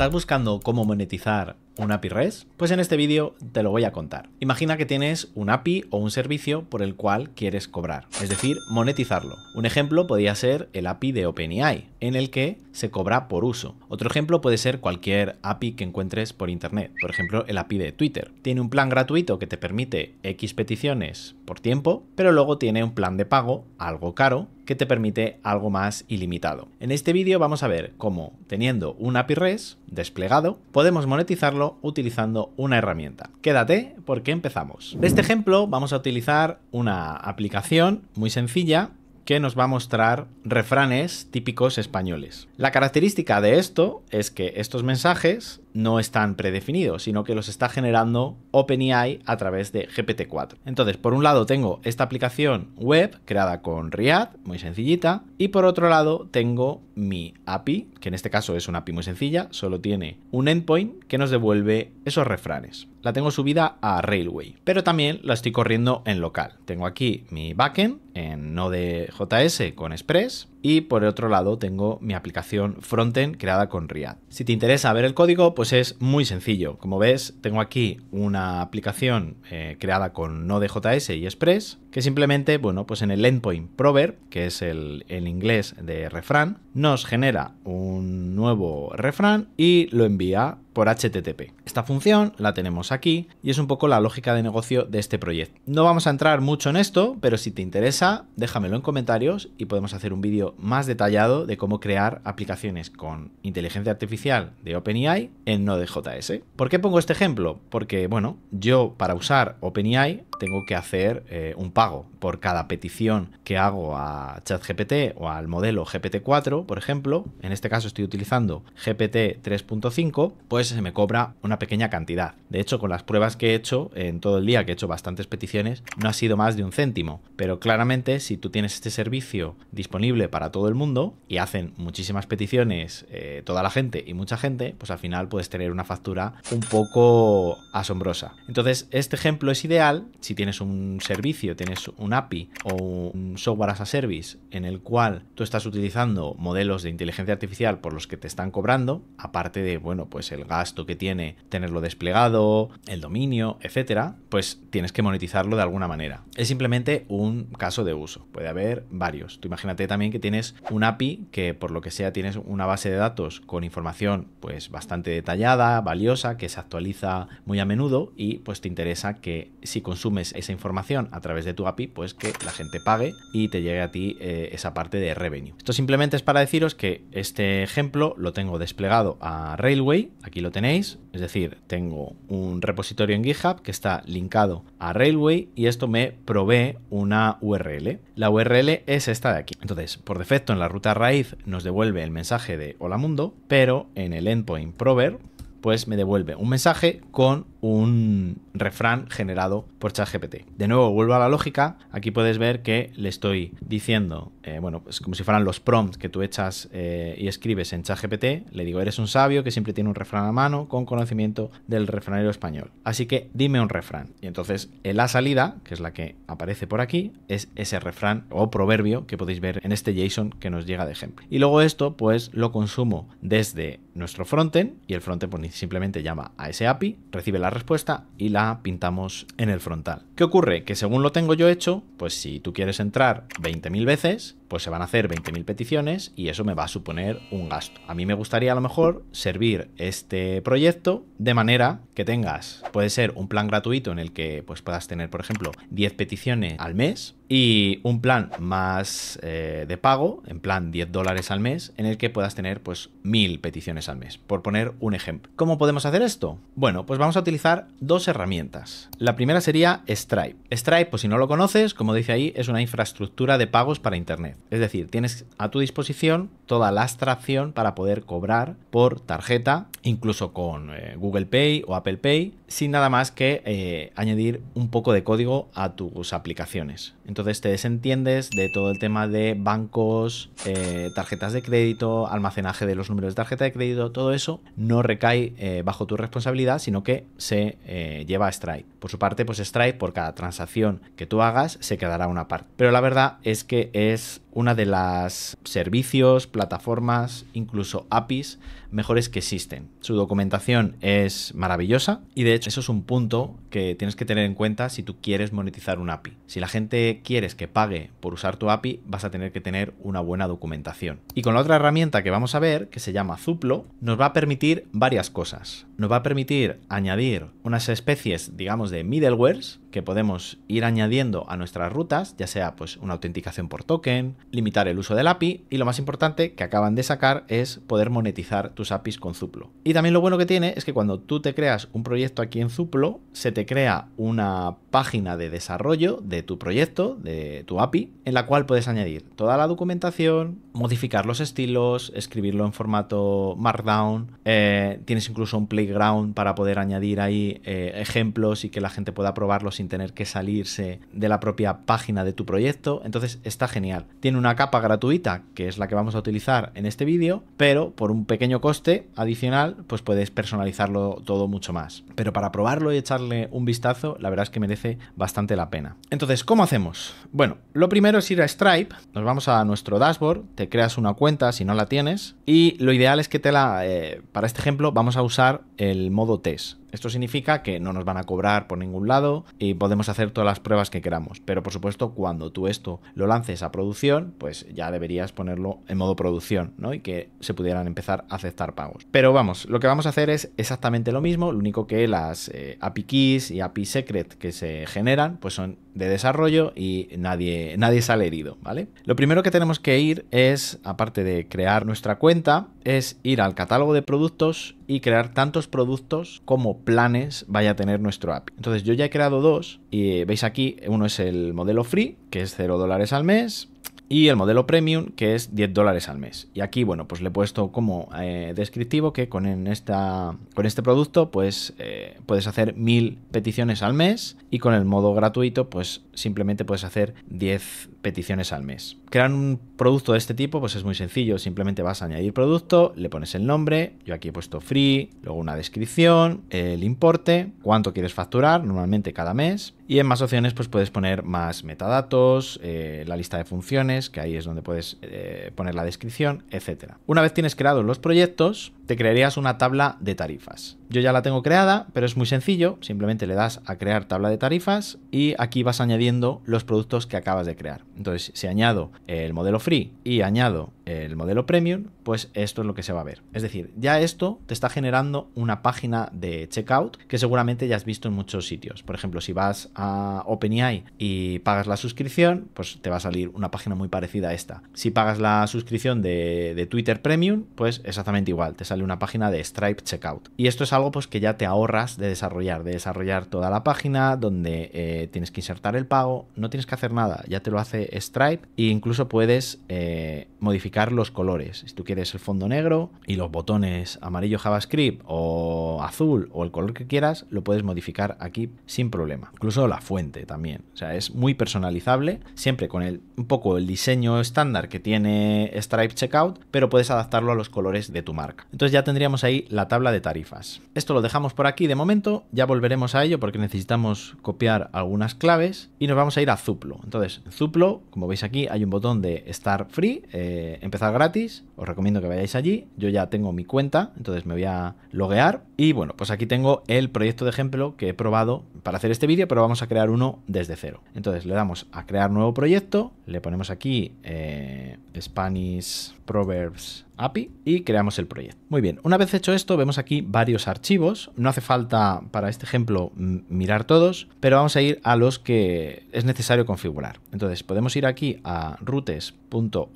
estás buscando cómo monetizar un API REST? Pues en este vídeo te lo voy a contar. Imagina que tienes un API o un servicio por el cual quieres cobrar, es decir, monetizarlo. Un ejemplo podría ser el API de OpenAI, en el que se cobra por uso. Otro ejemplo puede ser cualquier API que encuentres por internet, por ejemplo, el API de Twitter. Tiene un plan gratuito que te permite X peticiones por tiempo, pero luego tiene un plan de pago algo caro que te permite algo más ilimitado. En este vídeo vamos a ver cómo, teniendo un API REST desplegado, podemos monetizarlo utilizando una herramienta. Quédate porque empezamos. En este ejemplo vamos a utilizar una aplicación muy sencilla que nos va a mostrar refranes típicos españoles. La característica de esto es que estos mensajes no están predefinidos, sino que los está generando OpenAI a través de GPT-4. Entonces, por un lado tengo esta aplicación web creada con React, muy sencillita, y por otro lado tengo mi API, que en este caso es una API muy sencilla, solo tiene un endpoint que nos devuelve esos refranes. La tengo subida a Railway, pero también la estoy corriendo en local. Tengo aquí mi backend en Node.js con Express, y por otro lado tengo mi aplicación Frontend creada con React. Si te interesa ver el código, pues es muy sencillo. Como ves, tengo aquí una aplicación eh, creada con Node.js y Express que simplemente, bueno, pues en el endpoint prover, que es el, inglés de refrán, nos genera un nuevo refrán y lo envía por HTTP. Esta función la tenemos aquí y es un poco la lógica de negocio de este proyecto. No vamos a entrar mucho en esto, pero si te interesa, déjamelo en comentarios y podemos hacer un vídeo más detallado de cómo crear aplicaciones con inteligencia artificial de OpenAI en Node.js. ¿Por qué pongo este ejemplo? Porque, bueno, yo para usar OpenAI tengo que hacer eh, un pago por cada petición que hago a ChatGPT o al modelo GPT-4, por ejemplo, en este caso estoy utilizando GPT 3.5, pues se me cobra una pequeña cantidad. De hecho, con las pruebas que he hecho en todo el día, que he hecho bastantes peticiones, no ha sido más de un céntimo. Pero claramente, si tú tienes este servicio disponible para todo el mundo y hacen muchísimas peticiones eh, toda la gente y mucha gente, pues al final puedes tener una factura un poco asombrosa. Entonces, este ejemplo es ideal si tienes un servicio, tienes un API o un software as a service en el cual tú estás utilizando modelos de inteligencia artificial por los que te están cobrando, aparte de, bueno, pues el gasto que tiene tenerlo desplegado, el dominio, etcétera, pues tienes que monetizarlo de alguna manera. Es simplemente un caso de uso. Puede haber varios. Tú imagínate también que tienes un API que por lo que sea tienes una base de datos con información pues bastante detallada, valiosa, que se actualiza muy a menudo y pues te interesa que si consumes esa información a través de tu API, pues que la gente pague y te llegue a ti eh, esa parte de revenue. Esto simplemente es para deciros que este ejemplo lo tengo desplegado a Railway, aquí lo tenéis, es decir, tengo un repositorio en GitHub que está linkado a Railway y esto me provee una URL. La URL es esta de aquí. Entonces, por defecto en la ruta raíz nos devuelve el mensaje de hola mundo, pero en el endpoint prover pues me devuelve un mensaje con un refrán generado por ChatGPT. De nuevo, vuelvo a la lógica. Aquí puedes ver que le estoy diciendo, eh, bueno, pues como si fueran los prompts que tú echas eh, y escribes en ChatGPT. Le digo, eres un sabio que siempre tiene un refrán a mano con conocimiento del refranero español. Así que dime un refrán. Y entonces la salida, que es la que aparece por aquí, es ese refrán o proverbio que podéis ver en este JSON que nos llega de ejemplo. Y luego esto, pues lo consumo desde nuestro frontend y el frontend pues simplemente llama a ese API, recibe la respuesta y la pintamos en el frontal. ¿Qué ocurre? Que según lo tengo yo hecho, pues si tú quieres entrar 20.000 veces, pues se van a hacer 20.000 peticiones y eso me va a suponer un gasto. A mí me gustaría a lo mejor servir este proyecto de manera que tengas, puede ser un plan gratuito en el que pues puedas tener, por ejemplo, 10 peticiones al mes y un plan más eh, de pago, en plan 10 dólares al mes, en el que puedas tener pues 1000 peticiones al mes, por poner un ejemplo. ¿Cómo podemos hacer esto? Bueno, pues vamos a utilizar dos herramientas. La primera sería Stripe. Stripe, pues si no lo conoces, como dice ahí, es una infraestructura de pagos para Internet. Es decir, tienes a tu disposición toda la abstracción para poder cobrar por tarjeta, incluso con eh, Google Pay o Apple Pay, sin nada más que eh, añadir un poco de código a tus aplicaciones. Entonces te desentiendes de todo el tema de bancos, eh, tarjetas de crédito, almacenaje de los números de tarjeta de crédito, todo eso no recae bajo tu responsabilidad, sino que se lleva a Stripe. Por su parte, pues Stripe por cada transacción que tú hagas se quedará una parte. Pero la verdad es que es una de las servicios, plataformas, incluso APIs mejores que existen. Su documentación es maravillosa y de hecho eso es un punto que tienes que tener en cuenta si tú quieres monetizar un API. Si la gente quieres que pague por usar tu API, vas a tener que tener una buena documentación. Y con la otra herramienta que vamos a ver, que se llama Zuplo, nos va a permitir varias cosas. Nos va a permitir añadir unas especies, digamos, de middlewares que podemos ir añadiendo a nuestras rutas, ya sea pues una autenticación por token, limitar el uso del API y lo más importante que acaban de sacar es poder monetizar tus APIs con Zuplo. Y también lo bueno que tiene es que cuando tú te creas un proyecto aquí en Zuplo, se te crea una página de desarrollo de tu proyecto, de tu API, en la cual puedes añadir toda la documentación, modificar los estilos, escribirlo en formato Markdown. Eh, tienes incluso un playground para poder añadir ahí eh, ejemplos y que la gente pueda probarlo sin tener que salirse de la propia página de tu proyecto. Entonces está genial. Tiene una capa gratuita que es la que vamos a utilizar en este vídeo, pero por un pequeño coste adicional, pues puedes personalizarlo todo mucho más. Pero para probarlo y echarle un vistazo, la verdad es que merece bastante la pena. Entonces, ¿cómo hacemos? Bueno, lo primero es ir a Stripe, nos vamos a nuestro dashboard, te creas una cuenta si no la tienes y lo ideal es que te la... Eh, para este ejemplo vamos a usar el modo test. Esto significa que no nos van a cobrar por ningún lado y podemos hacer todas las pruebas que queramos. Pero por supuesto, cuando tú esto lo lances a producción, pues ya deberías ponerlo en modo producción, ¿no? Y que se pudieran empezar a aceptar pagos. Pero vamos, lo que vamos a hacer es exactamente lo mismo, lo único que las eh, API keys y API secret que se generan, pues son de desarrollo y nadie, nadie sale herido, ¿vale? Lo primero que tenemos que ir es, aparte de crear nuestra cuenta, es ir al catálogo de productos y crear tantos productos como planes vaya a tener nuestro app. Entonces yo ya he creado dos y eh, veis aquí, uno es el modelo free, que es 0 dólares al mes, y el modelo premium que es 10 dólares al mes. Y aquí, bueno, pues le he puesto como eh, descriptivo que con, esta, con este producto pues eh, puedes hacer 1000 peticiones al mes y con el modo gratuito pues simplemente puedes hacer 10 peticiones al mes. Crear un producto de este tipo pues es muy sencillo, simplemente vas a añadir producto, le pones el nombre, yo aquí he puesto free, luego una descripción, el importe, cuánto quieres facturar normalmente cada mes y en más opciones pues puedes poner más metadatos, eh, la lista de funciones, que ahí es donde puedes eh, poner la descripción, etc. Una vez tienes creados los proyectos, te crearías una tabla de tarifas. Yo ya la tengo creada, pero es muy sencillo, simplemente le das a crear tabla de tarifas y aquí vas añadiendo los productos que acabas de crear. Entonces, si añado el modelo free y añado el modelo premium, pues esto es lo que se va a ver. Es decir, ya esto te está generando una página de checkout que seguramente ya has visto en muchos sitios. Por ejemplo, si vas a OpenAI y pagas la suscripción, pues te va a salir una página muy parecida a esta. Si pagas la suscripción de, Twitter Premium, pues exactamente igual, te sale una página de Stripe Checkout. Y esto es algo pues que ya te ahorras de desarrollar, de desarrollar toda la página, donde eh, tienes que insertar el pago, no tienes que hacer nada, ya te lo hace Stripe e incluso puedes eh, modificar los colores. Si tú quieres es el fondo negro y los botones amarillo JavaScript o azul o el color que quieras, lo puedes modificar aquí sin problema. Incluso la fuente también. O sea, es muy personalizable, siempre con el, un poco el diseño estándar que tiene Stripe Checkout, pero puedes adaptarlo a los colores de tu marca. Entonces ya tendríamos ahí la tabla de tarifas. Esto lo dejamos por aquí de momento, ya volveremos a ello porque necesitamos copiar algunas claves y nos vamos a ir a Zuplo. Entonces, en Zuplo, como veis aquí, hay un botón de Start Free, eh, empezar gratis. Os recomiendo recomiendo que vayáis allí. Yo ya tengo mi cuenta, entonces me voy a loguear. Y bueno, pues aquí tengo el proyecto de ejemplo que he probado para hacer este vídeo, pero vamos a crear uno desde cero. Entonces le damos a crear nuevo proyecto, le ponemos aquí eh, Spanish Proverbs API y creamos el proyecto. Muy bien, una vez hecho esto, vemos aquí varios archivos. No hace falta para este ejemplo mirar todos, pero vamos a ir a los que es necesario configurar. Entonces, podemos ir aquí a routes.oas.json.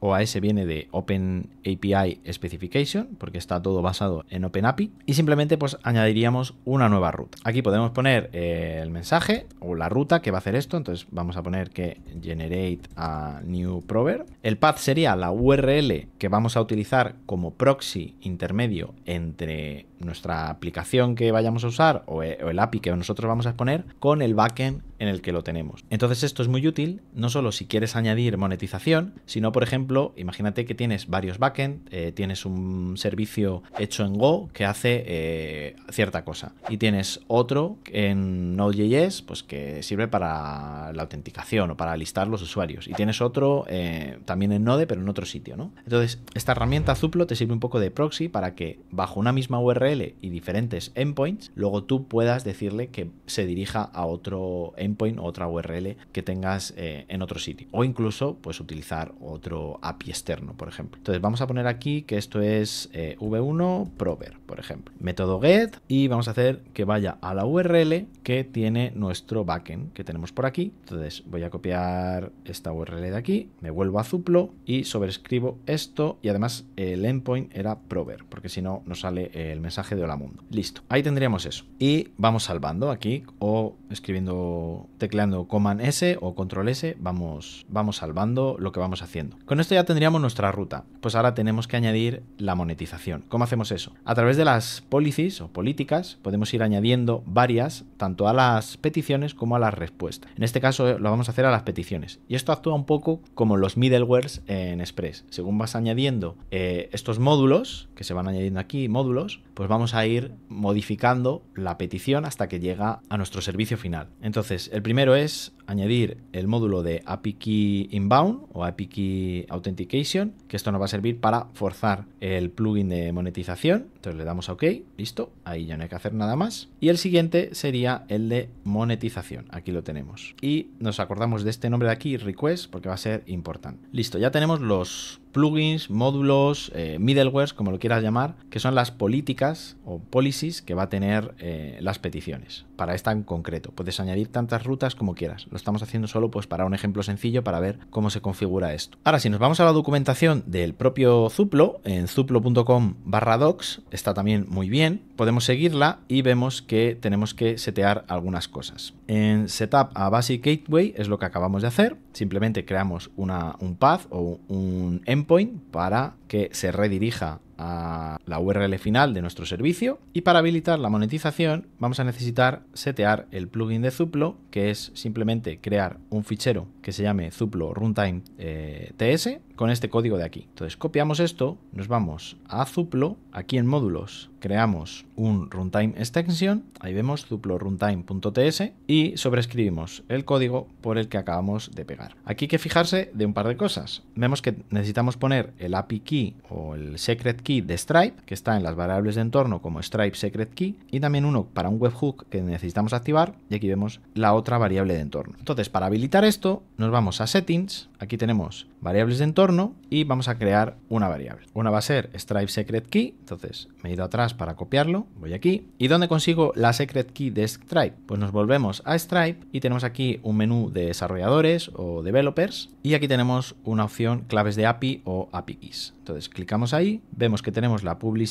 OAS viene de Open API Specification, porque está todo basado en open api Y simplemente pues añadiríamos una nueva ruta. Aquí podemos poner eh, el mensaje o la ruta que va a hacer esto. Entonces vamos a poner que generate a new prover. El path sería la URL que vamos a utilizar como proxy intermedio entre nuestra aplicación que vayamos a usar o, e, el API que nosotros vamos a exponer con el backend en el que lo tenemos. Entonces esto es muy útil, no solo si quieres añadir monetización, sino por ejemplo, imagínate que tienes varios backend, eh, tienes un servicio hecho en Go que hace eh, cierta cosa y tienes otro en Node.js pues que sirve para la autenticación o para listar los usuarios y tienes otro eh, también en Node pero en otro sitio, ¿no? Entonces esta herramienta Zuplo te sirve un poco de proxy para que bajo una misma URL y diferentes endpoints, luego tú puedas decirle que se dirija a otro endpoint o otra URL que tengas eh, en otro sitio. O incluso, puedes utilizar otro API externo, por ejemplo. Entonces vamos a poner aquí que esto es eh, v1 prover, por ejemplo. Método get y vamos a hacer que vaya a la URL que tiene nuestro backend que tenemos por aquí. Entonces voy a copiar esta URL de aquí, me vuelvo a Zuplo y sobrescribo esto y además el endpoint era prover, porque si no, no sale el mensaje de hola mundo. Listo. Ahí tendríamos eso. Y vamos salvando aquí o escribiendo, tecleando Command S o Control S, vamos, vamos salvando lo que vamos haciendo. Con esto ya tendríamos nuestra ruta. Pues ahora tenemos que añadir la monetización. ¿Cómo hacemos eso? A través de las policies o políticas podemos ir añadiendo varias, tanto a las peticiones como a las respuestas. En este caso eh, lo vamos a hacer a las peticiones. Y esto actúa un poco como los middlewares en Express. Según vas añadiendo eh, estos módulos, que se van añadiendo aquí, módulos, pues pues vamos a ir modificando la petición hasta que llega a nuestro servicio final. Entonces, el primero es añadir el módulo de API Key Inbound o API Key Authentication, que esto nos va a servir para forzar el plugin de monetización. Entonces le damos a OK, listo, ahí ya no hay que hacer nada más. Y el siguiente sería el de monetización, aquí lo tenemos. Y nos acordamos de este nombre de aquí, request, porque va a ser importante. Listo, ya tenemos los plugins, módulos, eh, middlewares, como lo quieras llamar, que son las políticas o policies que va a tener eh, las peticiones. Para esta en concreto, puedes añadir tantas rutas como quieras. Lo estamos haciendo solo pues para un ejemplo sencillo para ver cómo se configura esto. Ahora, si nos vamos a la documentación del propio Zuplo, en zuplo.com barra docs, está también muy bien, podemos seguirla y vemos que tenemos que setear algunas cosas. En setup a basic gateway es lo que acabamos de hacer, simplemente creamos un path o un endpoint para que se redirija a la URL final de nuestro servicio y para habilitar la monetización vamos a necesitar setear el plugin de Zuplo que es simplemente crear un fichero que se llame Zuplo Runtime eh, TS con este código de aquí. Entonces copiamos esto, nos vamos a Zuplo, aquí en módulos creamos un runtime extension, ahí vemos duplo runtime.ts y sobrescribimos el código por el que acabamos de pegar. Aquí hay que fijarse de un par de cosas. Vemos que necesitamos poner el API key o el secret key de Stripe, que está en las variables de entorno como Stripe secret key, y también uno para un webhook que necesitamos activar, y aquí vemos la otra variable de entorno. Entonces, para habilitar esto, nos vamos a settings, aquí tenemos variables de entorno y vamos a crear una variable. Una va a ser Stripe secret key, entonces me he ido atrás para copiarlo, voy aquí. ¿Y dónde consigo la secret key de Stripe? Pues nos volvemos a Stripe y tenemos aquí un menú de desarrolladores o developers y aquí tenemos una opción claves de API o API keys. Entonces clicamos ahí, vemos que tenemos la public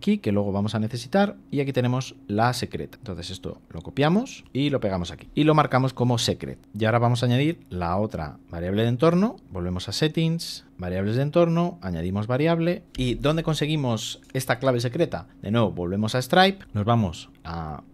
key que luego vamos a necesitar y aquí tenemos la secret Entonces esto lo copiamos y lo pegamos aquí y lo marcamos como secret. Y ahora vamos a añadir la otra variable de entorno, volvemos a settings, variables de entorno, añadimos variable. ¿Y dónde conseguimos esta clave secreta? De nuevo, volvemos a Stripe, nos vamos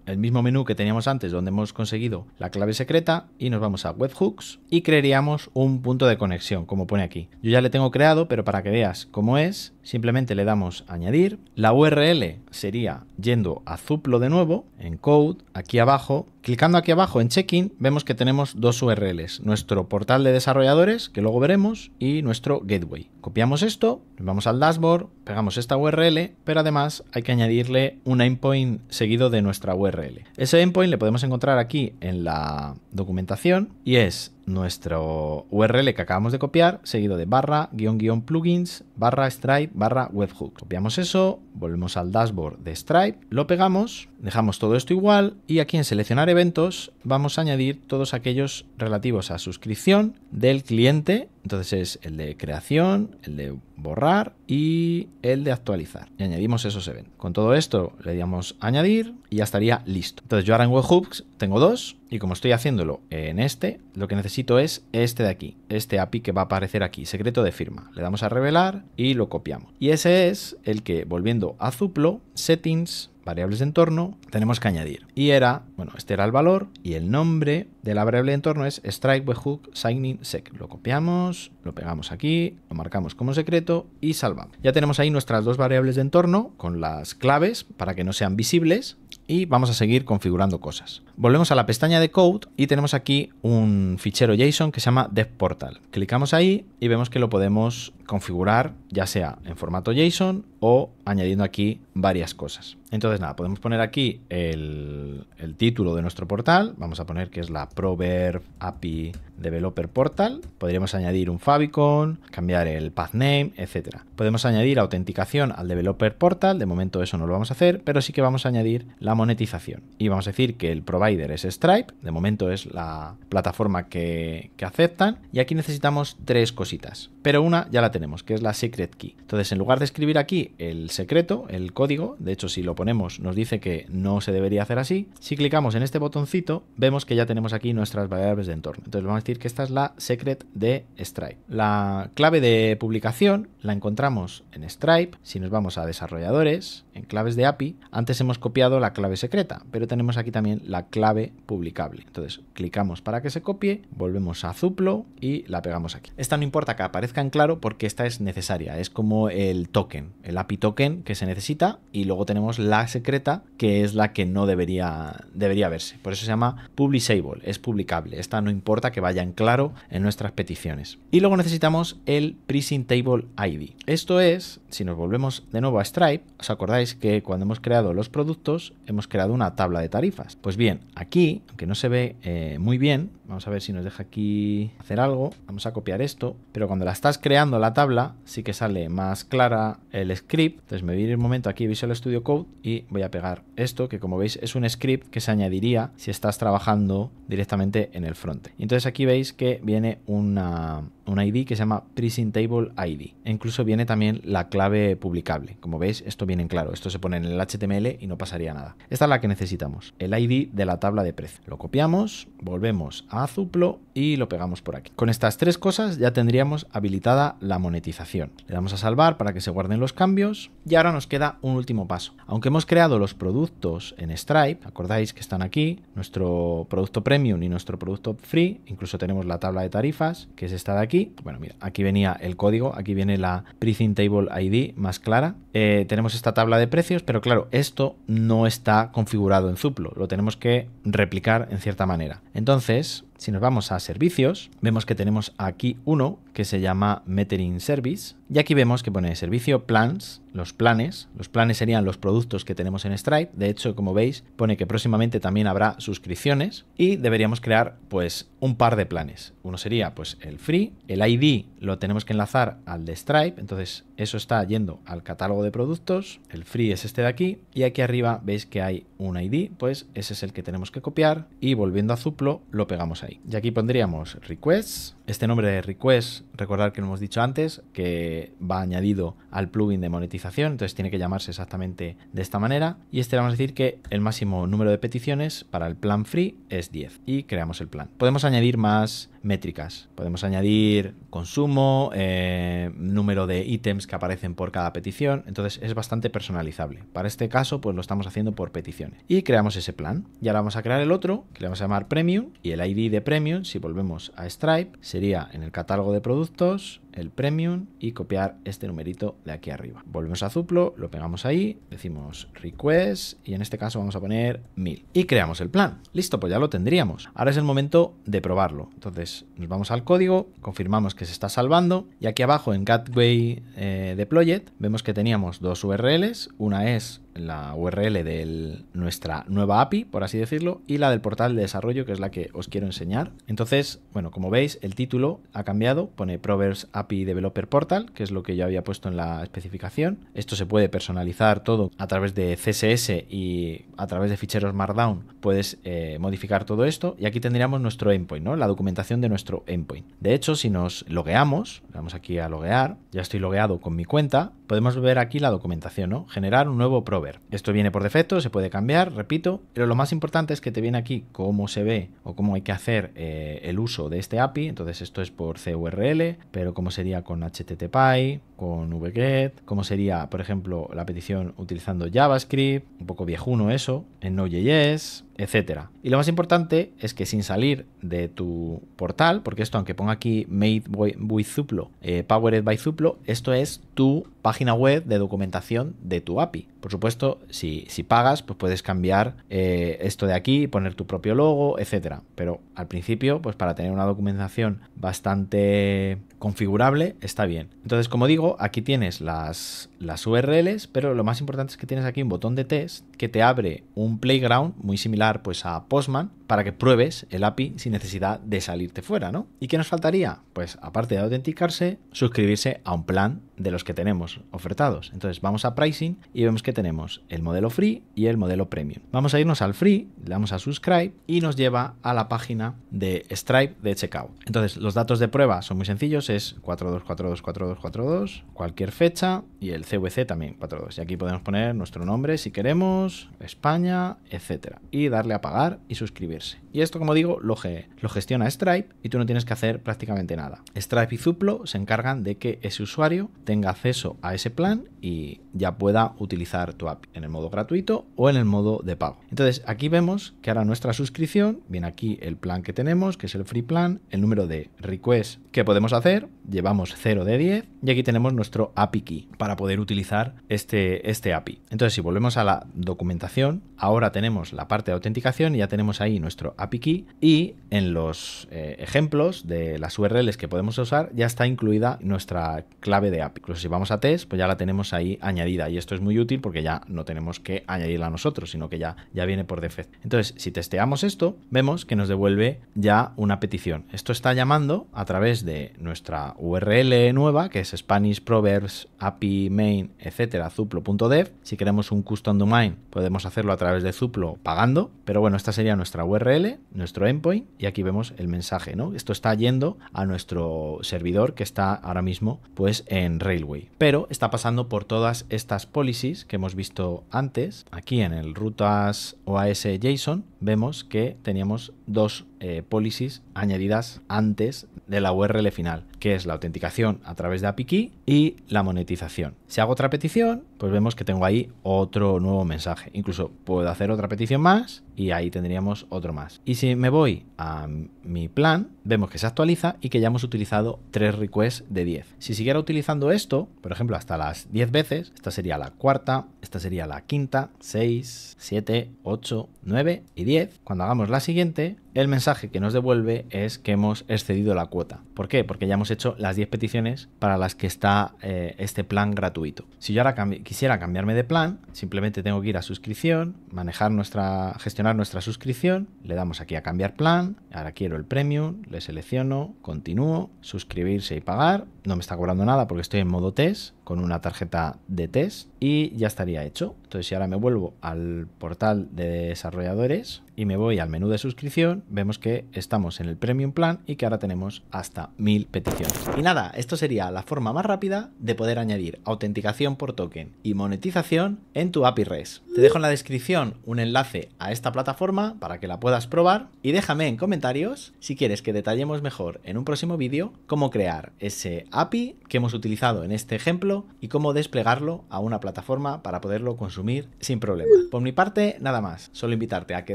el mismo menú que teníamos antes donde hemos conseguido la clave secreta y nos vamos a webhooks y crearíamos un punto de conexión como pone aquí. Yo ya le tengo creado pero para que veas cómo es simplemente le damos añadir. La URL sería yendo a Zuplo de nuevo en code aquí abajo. Clicando aquí abajo en check-in vemos que tenemos dos URLs, nuestro portal de desarrolladores que luego veremos y nuestro gateway. Copiamos esto, vamos al dashboard, pegamos esta URL pero además hay que añadirle un endpoint seguido de nuestra URL. Ese endpoint le podemos encontrar aquí en la documentación y es nuestro URL que acabamos de copiar, seguido de barra, guión, plugins, barra, Stripe, barra, webhook. Copiamos eso, volvemos al dashboard de Stripe, lo pegamos, dejamos todo esto igual y aquí en seleccionar eventos vamos a añadir todos aquellos relativos a suscripción del cliente entonces es el de creación, el de borrar y el de actualizar. Y añadimos esos eventos. Con todo esto le damos añadir y ya estaría listo. Entonces yo ahora en webhooks tengo dos y como estoy haciéndolo en este, lo que necesito es este de aquí, este API que va a aparecer aquí, secreto de firma. Le damos a revelar y lo copiamos. Y ese es el que volviendo a Zuplo, settings, variables de entorno, tenemos que añadir. Y era, bueno, este era el valor y el nombre de la variable de entorno es strike webhook signing sec. Lo copiamos, lo pegamos aquí, lo marcamos como secreto y salvamos. Ya tenemos ahí nuestras dos variables de entorno con las claves para que no sean visibles y vamos a seguir configurando cosas. Volvemos a la pestaña de Code y tenemos aquí un fichero JSON que se llama DevPortal. Clicamos ahí y vemos que lo podemos configurar ya sea en formato JSON o añadiendo aquí varias cosas. Entonces nada, podemos poner aquí el, título de nuestro portal. Vamos a poner que es la Proverb API Developer Portal. Podríamos añadir un favicon, cambiar el path name, etc. Podemos añadir autenticación al Developer Portal. De momento eso no lo vamos a hacer, pero sí que vamos a añadir la monetización. Y vamos a decir que el provider es Stripe, de momento es la plataforma que aceptan. Y aquí necesitamos tres cositas pero una ya la tenemos, que es la secret key. Entonces, en lugar de escribir aquí el secreto, el código, de hecho si lo ponemos nos dice que no se debería hacer así, si clicamos en este botoncito vemos que ya tenemos aquí nuestras variables de entorno. Entonces vamos a decir que esta es la secret de Stripe. La clave de publicación la encontramos en Stripe, si nos vamos a desarrolladores, en claves de API, antes hemos copiado la clave secreta, pero tenemos aquí también la clave publicable. Entonces clicamos para que se copie, volvemos a Zuplo y la pegamos aquí. Esta no importa que aparezca en claro porque esta es necesaria. Es como el token, el API token que se necesita y luego tenemos la secreta que es la que no debería, debería verse. Por eso se llama publishable, es publicable. Esta no importa que vaya en claro en nuestras peticiones. Y luego necesitamos el pricing table ID. Esto es si nos volvemos de nuevo a Stripe, os acordáis que cuando hemos creado los productos hemos creado una tabla de tarifas. Pues bien, aquí, aunque no se ve eh, muy bien, vamos a ver si nos deja aquí hacer algo, vamos a copiar esto, pero cuando la estás creando la tabla sí que sale más clara el script, entonces me voy a ir un momento aquí Visual Studio Code y voy a pegar esto, que como veis es un script que se añadiría si estás trabajando directamente en el front. Entonces aquí veis que viene una, un ID que se llama Table ID. E incluso viene también la clave publicable. Como veis, esto viene en claro. Esto se pone en el HTML y no pasaría nada. Esta es la que necesitamos, el ID de la tabla de precio. Lo copiamos, volvemos a Zuplo y lo pegamos por aquí. Con estas tres cosas ya tendríamos habilitada la monetización. Le damos a salvar para que se guarden los cambios y ahora nos queda un último paso. Aunque hemos creado los productos en Stripe, acordáis que están aquí, nuestro producto premium y nuestro producto free, incluso tenemos la tabla de tarifas, que es esta de aquí. Bueno, mira, aquí venía el código, aquí viene la pricing table ID más clara. Eh, tenemos esta tabla de precios, pero claro, esto no está configurado en Zuplo, lo tenemos que replicar en cierta manera. Entonces, si nos vamos a servicios, vemos que tenemos aquí uno que se llama Metering Service, y aquí vemos que pone servicio plans, los planes. Los planes serían los productos que tenemos en Stripe. De hecho, como veis, pone que próximamente también habrá suscripciones y deberíamos crear pues un par de planes. Uno sería pues el free, el ID lo tenemos que enlazar al de Stripe, entonces eso está yendo al catálogo de productos. El free es este de aquí y aquí arriba veis que hay un ID, pues ese es el que tenemos que copiar y volviendo a Zuplo lo pegamos ahí. Y aquí pondríamos requests este nombre de request, recordar que lo hemos dicho antes, que va añadido al plugin de monetización, entonces tiene que llamarse exactamente de esta manera. Y este vamos a decir que el máximo número de peticiones para el plan free es 10 y creamos el plan. Podemos añadir más métricas, podemos añadir consumo, eh, número de ítems que aparecen por cada petición, entonces es bastante personalizable. Para este caso, pues lo estamos haciendo por peticiones. Y creamos ese plan. Y ahora vamos a crear el otro, que le vamos a llamar Premium, y el ID de Premium, si volvemos a Stripe, sería en el catálogo de productos, el Premium y copiar este numerito de aquí arriba. Volvemos a Zuplo, lo pegamos ahí, decimos Request y en este caso vamos a poner 1000 y creamos el plan. Listo, pues ya lo tendríamos. Ahora es el momento de probarlo. Entonces nos vamos al código, confirmamos que se está salvando y aquí abajo en Gateway eh, Deployed vemos que teníamos dos URLs. Una es la URL de nuestra nueva API, por así decirlo, y la del portal de desarrollo, que es la que os quiero enseñar. Entonces, bueno, como veis, el título ha cambiado, pone Proverbs API Developer Portal, que es lo que yo había puesto en la especificación. Esto se puede personalizar todo a través de CSS y a través de ficheros Markdown puedes eh, modificar todo esto. Y aquí tendríamos nuestro endpoint, ¿no? la documentación de nuestro endpoint. De hecho, si nos logueamos, vamos aquí a loguear, ya estoy logueado con mi cuenta, podemos ver aquí la documentación, ¿no? generar un nuevo prover. Esto viene por defecto, se puede cambiar, repito, pero lo más importante es que te viene aquí cómo se ve o cómo hay que hacer eh, el uso de este API. Entonces esto es por CURL, pero como sería con HTTPy, con VGET, cómo sería, por ejemplo, la petición utilizando JavaScript, un poco viejuno eso, en Node.js, etcétera. Y lo más importante es que sin salir de tu portal, porque esto, aunque ponga aquí made by Zuplo, eh, powered by Zuplo, esto es tu página web de documentación de tu API. Por supuesto, si, si pagas, pues puedes cambiar eh, esto de aquí, poner tu propio logo, etc. Pero al principio, pues para tener una documentación bastante configurable, está bien. Entonces, como digo, aquí tienes las, las URLs, pero lo más importante es que tienes aquí un botón de test que te abre un playground muy similar pues a Postman para que pruebes el API sin necesidad de salirte fuera, ¿no? ¿Y qué nos faltaría? Pues aparte de autenticarse, suscribirse a un plan de los que tenemos ofertados. Entonces vamos a pricing y vemos que tenemos el modelo free y el modelo premium. Vamos a irnos al free, le damos a subscribe y nos lleva a la página de Stripe de checkout. Entonces los datos de prueba son muy sencillos, es 42424242, cualquier fecha y el CVC también 42. Y aquí podemos poner nuestro nombre si queremos, España, etcétera, y darle a pagar y suscribirse. Y esto, como digo, lo, lo gestiona Stripe y tú no tienes que hacer prácticamente nada. Stripe y Zuplo se encargan de que ese usuario tenga acceso a ese plan y ya pueda utilizar tu app en el modo gratuito o en el modo de pago. Entonces aquí vemos que ahora nuestra suscripción, viene aquí el plan que tenemos, que es el free plan, el número de requests que podemos hacer, llevamos 0 de 10 y aquí tenemos nuestro API key para poder utilizar este, este API. Entonces si volvemos a la documentación, ahora tenemos la parte de autenticación y ya tenemos ahí nuestro API key y en los eh, ejemplos de las URLs que podemos usar ya está incluida nuestra clave de API incluso Si vamos a test, pues ya la tenemos ahí añadida. Y esto es muy útil porque ya no tenemos que añadirla nosotros, sino que ya, ya viene por defecto. Entonces, si testeamos esto, vemos que nos devuelve ya una petición. Esto está llamando a través de nuestra URL nueva, que es Spanish Proverbs API main, etcétera, zuplo.dev. Si queremos un custom domain, podemos hacerlo a través de Zuplo pagando. Pero bueno, esta sería nuestra URL, nuestro endpoint, y aquí vemos el mensaje, ¿no? Esto está yendo a nuestro servidor que está ahora mismo pues en Railway. Pero está pasando por todas estas policies que hemos visto antes. Aquí en el rutas OAS JSON vemos que teníamos dos eh, policies añadidas antes de la URL final, que es la autenticación a través de API Key y la monetización. Si hago otra petición, pues vemos que tengo ahí otro nuevo mensaje. Incluso puedo hacer otra petición más y ahí tendríamos otro más. Y si me voy a mi plan, vemos que se actualiza y que ya hemos utilizado tres requests de 10. Si siguiera utilizando esto, por ejemplo, hasta las 10 veces, esta sería la cuarta, esta sería la quinta, 6, 7, 8, 9 y 10, cuando hagamos la siguiente, el mensaje que nos devuelve es que hemos excedido la cuota. ¿Por qué? Porque ya hemos hecho las 10 peticiones para las que está eh, este plan gratuito. Si yo ahora quisiera cambiarme de plan, simplemente tengo que ir a suscripción, manejar nuestra, gestionar nuestra suscripción, le damos aquí a cambiar plan, ahora quiero el premium, le selecciono, continúo, suscribirse y pagar, no me está cobrando nada porque estoy en modo test, con una tarjeta de test y ya estaría hecho. Entonces, si ahora me vuelvo al portal de desarrolladores y me voy al menú de suscripción, vemos que estamos en el Premium Plan y que ahora tenemos hasta mil peticiones. Y nada, esto sería la forma más rápida de poder añadir autenticación por token y monetización en tu API REST. Te dejo en la descripción un enlace a esta plataforma para que la puedas probar y déjame en comentarios si quieres que detallemos mejor en un próximo vídeo cómo crear ese API que hemos utilizado en este ejemplo y cómo desplegarlo a una plataforma para poderlo consumir sin problema. Por mi parte, nada más. Solo invitarte a que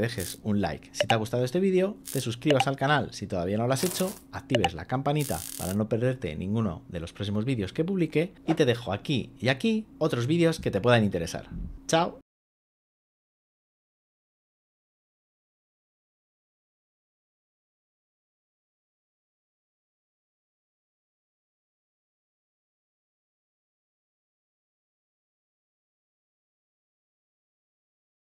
dejes un like si te ha gustado este vídeo, te suscribas al canal si todavía no lo has hecho, actives la campanita para no perderte ninguno de los próximos vídeos que publique y te dejo aquí y aquí otros vídeos que te puedan interesar. ¡Chao!